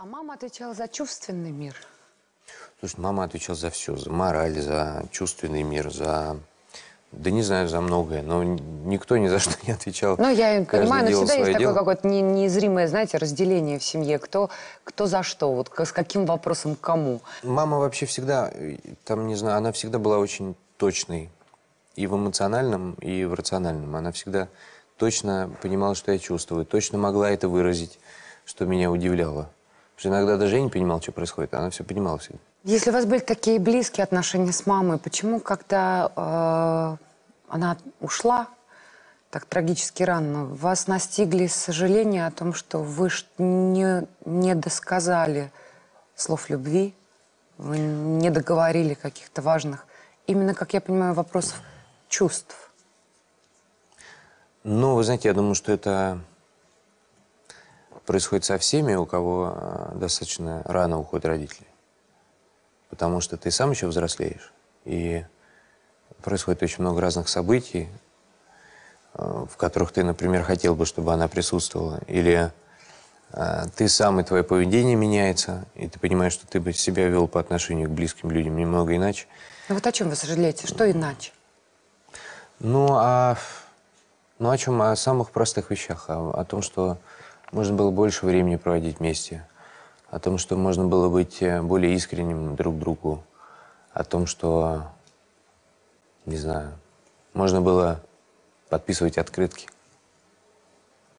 А мама отвечала за чувственный мир. Слушай, мама отвечала за все. За мораль, за чувственный мир, за... Да не знаю, за многое, но никто ни за что не отвечал. Ну, я Каждый понимаю, но всегда есть дело. такое какое-то не, незримое, знаете, разделение в семье. Кто, кто за что, вот с каким вопросом кому. Мама вообще всегда, там, не знаю, она всегда была очень точной. И в эмоциональном, и в рациональном. Она всегда точно понимала, что я чувствую, точно могла это выразить, что меня удивляло что иногда даже я не понимал, что происходит, а она все понимала всегда. Если у вас были такие близкие отношения с мамой, почему, когда э, она ушла так трагически рано, вас настигли сожаления о том, что вы не, не досказали слов любви, вы не договорили каких-то важных, именно, как я понимаю, вопросов чувств? Ну, вы знаете, я думаю, что это происходит со всеми, у кого э, достаточно рано уходят родители. Потому что ты сам еще взрослеешь, и происходит очень много разных событий, э, в которых ты, например, хотел бы, чтобы она присутствовала, или э, ты сам и твое поведение меняется, и ты понимаешь, что ты бы себя вел по отношению к близким людям немного иначе. Ну вот о чем вы сожалеете? Что иначе? Ну, а, ну о чем? О самых простых вещах. О, о том, что можно было больше времени проводить вместе. О том, что можно было быть э, более искренним друг к другу. О том, что, не знаю, можно было подписывать открытки.